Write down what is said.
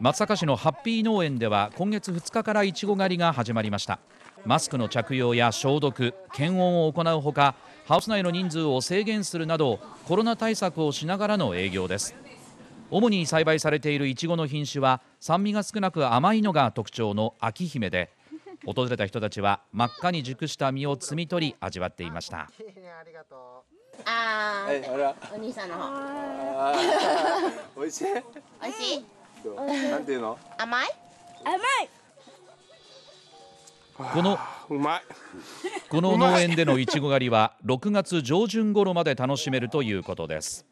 松阪市のハッピー農園では今月2日からいちご狩りが始まりましたマスクの着用や消毒検温を行うほかハウス内の人数を制限するなどコロナ対策をしながらの営業です主に栽培されているいちごの品種は酸味が少なく甘いのが特徴の秋姫で訪れた人たちは真っ赤に熟した実を摘み取り味わっていましたああ、お兄さんの方。おい しい。おいしい。なんていうの甘い甘いこのうまいこの農園でのいちご狩りは6月上旬頃まで楽しめるということです